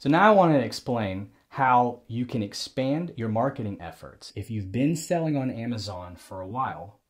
So now I want to explain how you can expand your marketing efforts if you've been selling on Amazon for a while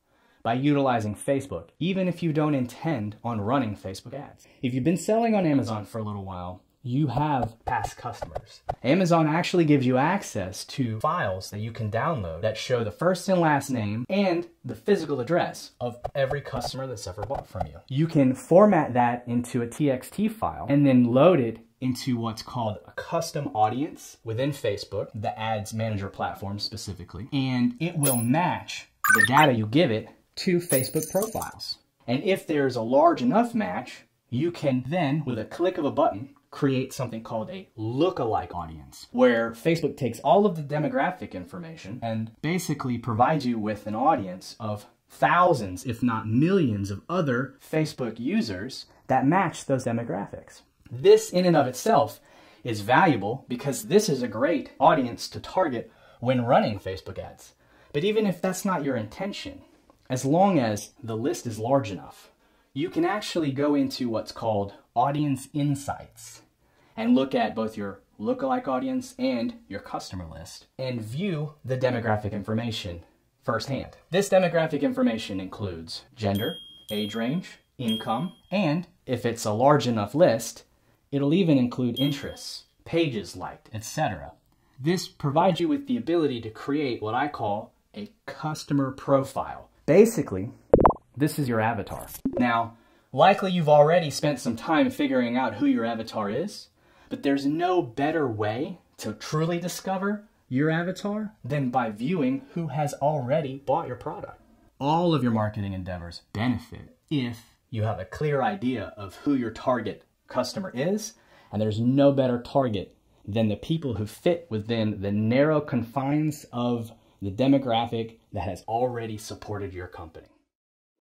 by utilizing Facebook, even if you don't intend on running Facebook ads. If you've been selling on Amazon for a little while, you have past customers. Amazon actually gives you access to files that you can download that show the first and last name and the physical address of every customer that's ever bought from you. You can format that into a TXT file and then load it into what's called a custom audience within Facebook, the ads manager platform specifically, and it will match the data you give it to Facebook profiles. And if there's a large enough match, you can then, with a click of a button, create something called a look-alike audience, where Facebook takes all of the demographic information and basically provides you with an audience of thousands, if not millions, of other Facebook users that match those demographics. This in and of itself is valuable because this is a great audience to target when running Facebook ads. But even if that's not your intention, as long as the list is large enough, you can actually go into what's called audience insights and look at both your lookalike audience and your customer list and view the demographic information firsthand. This demographic information includes gender, age range, income, and if it's a large enough list, It'll even include interests, pages liked, etc. This provides you with the ability to create what I call a customer profile. Basically, this is your avatar. Now, likely you've already spent some time figuring out who your avatar is, but there's no better way to truly discover your avatar than by viewing who has already bought your product. All of your marketing endeavors benefit if you have a clear idea of who your target customer is, and there's no better target than the people who fit within the narrow confines of the demographic that has already supported your company.